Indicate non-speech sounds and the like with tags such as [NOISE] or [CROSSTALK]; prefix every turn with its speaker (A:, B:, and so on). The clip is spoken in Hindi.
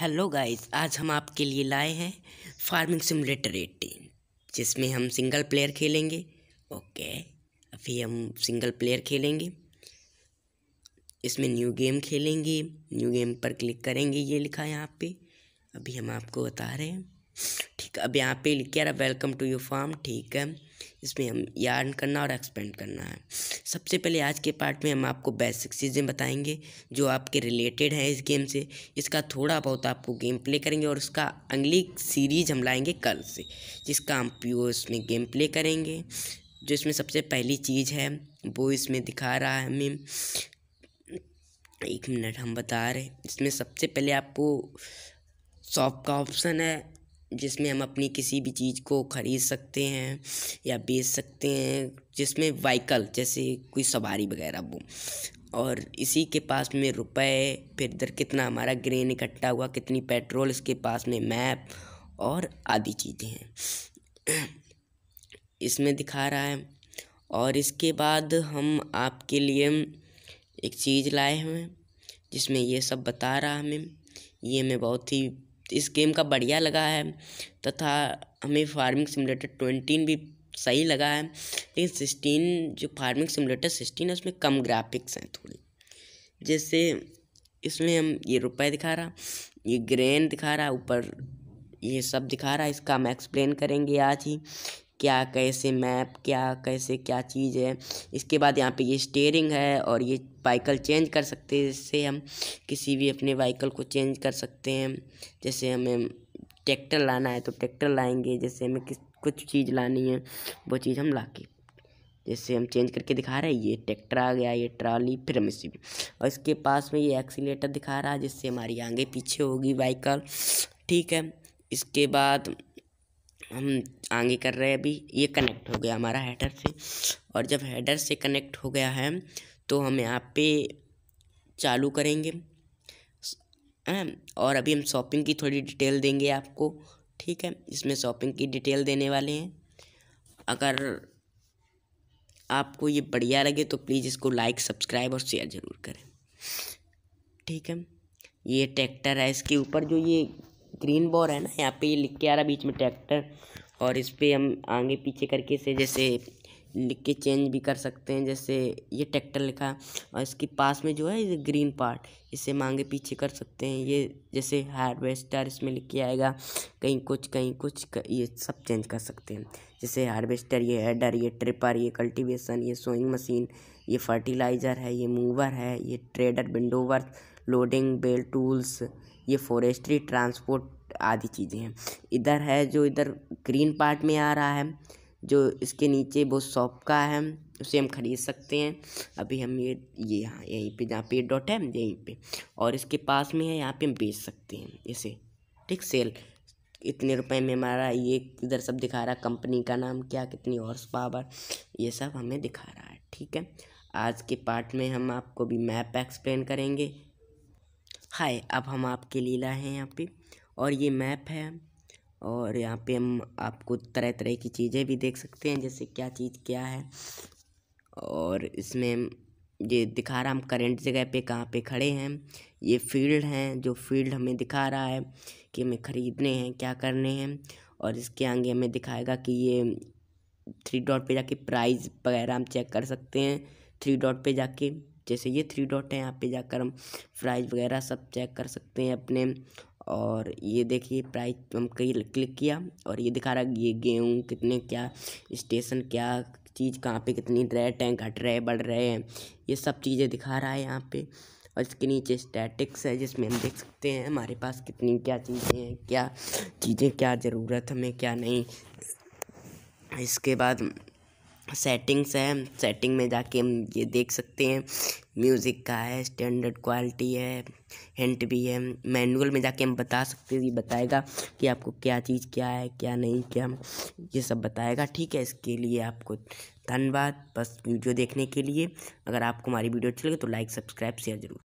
A: हेलो गाइस आज हम आपके लिए लाए हैं फार्मिंग सिमुलेटर एटीन जिसमें हम सिंगल प्लेयर खेलेंगे ओके अभी हम सिंगल प्लेयर खेलेंगे इसमें न्यू गेम खेलेंगे न्यू गेम पर क्लिक करेंगे ये लिखा है यहाँ पे अभी हम आपको बता रहे हैं ठीक अब यहाँ पे लिख रहा वेलकम टू यू फार्म ठीक है इसमें हम यार्न करना और एक्सपेंड करना है सबसे पहले आज के पार्ट में हम आपको बेसिक चीज़ें बताएंगे जो आपके रिलेटेड हैं इस गेम से इसका थोड़ा बहुत आपको गेम प्ले करेंगे और उसका अगली सीरीज हम लाएंगे कल से जिसका हम प्योर इसमें गेम प्ले करेंगे जो इसमें सबसे पहली चीज़ है वो इसमें दिखा रहा है हमें एक मिनट हम बता रहे हैं इसमें सबसे पहले आपको शॉप का ऑप्शन है जिसमें हम अपनी किसी भी चीज़ को खरीद सकते हैं या बेच सकते हैं जिसमें वाइकल जैसे कोई सवारी वगैरह वो और इसी के पास में रुपए फिर इधर कितना हमारा ग्रेन इकट्ठा हुआ कितनी पेट्रोल इसके पास में मैप और आदि चीज़ें हैं [CLEARS THROAT] इसमें दिखा रहा है और इसके बाद हम आपके लिए एक चीज़ लाए हुए हैं जिसमें ये सब बता रहा हमें ये हमें बहुत ही इस गेम का बढ़िया लगा है तथा हमें फार्मिंग सिमुलेटर ट्वेंटीन भी सही लगा है लेकिन सिक्सटीन जो फार्मिंग सिमुलेटर सिक्सटीन है उसमें कम ग्राफिक्स हैं थोड़ी जैसे इसमें हम ये रुपए दिखा रहा ये ग्रेन दिखा रहा ऊपर ये सब दिखा रहा है इसका हम एक्सप्लेन करेंगे आज ही क्या कैसे मैप क्या कैसे क्या चीज़ है इसके बाद यहाँ पे ये स्टेयरिंग है और ये बाइकल चेंज कर सकते हैं जिससे हम किसी भी अपने बाइकल को चेंज कर सकते हैं जैसे हमें ट्रैक्टर लाना है तो ट्रैक्टर लाएंगे जैसे हमें किस कुछ चीज़ लानी है वो चीज़ हम ला के जैसे हम चेंज करके दिखा रहे हैं ये ट्रैक्टर आ गया ये ट्रॉली फिर हम इसी और इसके पास में ये एक्सीटर दिखा रहा है जिससे हमारी आगे पीछे होगी बाइकल ठीक है इसके बाद हम आगे कर रहे हैं अभी ये कनेक्ट हो गया हमारा हेडर से और जब हेडर से कनेक्ट हो गया है तो हम यहाँ पे चालू करेंगे और अभी हम शॉपिंग की थोड़ी डिटेल देंगे आपको ठीक है इसमें शॉपिंग की डिटेल देने वाले हैं अगर आपको ये बढ़िया लगे तो प्लीज़ इसको लाइक सब्सक्राइब और शेयर ज़रूर करें ठीक है ये ट्रैक्टर है इसके ऊपर जो ये ग्रीन बोर है ना यहाँ पे ये लिख के आ रहा बीच में ट्रैक्टर और इस पर हम आगे पीछे करके से जैसे लिख के चेंज भी कर सकते हैं जैसे ये ट्रैक्टर लिखा और इसके पास में जो है ये ग्रीन पार्ट इसे हम आगे पीछे कर सकते हैं ये जैसे हार्वेस्टर इसमें लिख के आएगा कहीं कुछ कहीं कुछ ये सब चेंज कर सकते हैं जैसे हार्वेस्टर ये हेडर ये ट्रिपर ये कल्टिवेशन ये सोइंग मशीन ये फर्टिलाइज़र है ये मूवर है ये trader windrower loading bale tools ये फॉरेस्ट्री ट्रांसपोर्ट आदि चीज़ें हैं इधर है जो इधर ग्रीन पार्ट में आ रहा है जो इसके नीचे वो शॉप का है उसे हम खरीद सकते हैं अभी हम ये ये यहाँ यहीं पे जहाँ पे डॉट है यहीं पे और इसके पास में है यहाँ पे हम बेच सकते हैं इसे ठीक सेल इतने रुपए में हमारा ये इधर सब दिखा रहा है कंपनी का नाम क्या कितनी हॉर्स पावर ये सब हमें दिखा रहा है ठीक है आज के पार्ट में हम आपको भी मैप एक्सप्लेन करेंगे हाय अब हम आपके लिए लाए हैं यहाँ पे और ये मैप है और यहाँ पे हम आपको तरह तरह की चीज़ें भी देख सकते हैं जैसे क्या चीज़ क्या है और इसमें ये दिखा रहा हम करेंट जगह पे कहाँ पे खड़े हैं ये फील्ड हैं जो फील्ड हमें दिखा रहा है कि हमें ख़रीदने हैं क्या करने हैं और इसके आगे हमें दिखाएगा कि ये थ्री डॉट पे जाके प्राइस वगैरह हम चेक कर सकते हैं थ्री डॉट पे जाके जैसे ये थ्री डॉट है यहाँ पे जाकर हम प्राइस वगैरह सब चेक कर सकते हैं अपने और ये देखिए प्राइस हम कई क्लिक किया और ये दिखा रहा है ये गेहूँ कितने क्या स्टेशन क्या चीज़ कहाँ पे कितनी रेट हैं घट रहे बढ़ रहे हैं ये सब चीज़ें दिखा रहा है यहाँ पे और इसके नीचे स्टैटिक्स है जिसमें हम देख सकते हैं हमारे पास कितनी क्या चीज़ें हैं क्या चीज़ें क्या ज़रूरत हमें क्या नहीं इसके बाद सेटिंग्स है सेटिंग में जाके हम ये देख सकते हैं म्यूज़िक का है स्टैंडर्ड क्वालिटी है हिंट भी है मैनुअल में जाके हम बता सकते हैं ये बताएगा कि आपको क्या चीज़ क्या है क्या नहीं क्या ये सब बताएगा ठीक है इसके लिए आपको धन्यवाद बस वीडियो देखने के लिए अगर आपको हमारी वीडियो अच्छी लगे तो लाइक सब्सक्राइब शेयर जरूर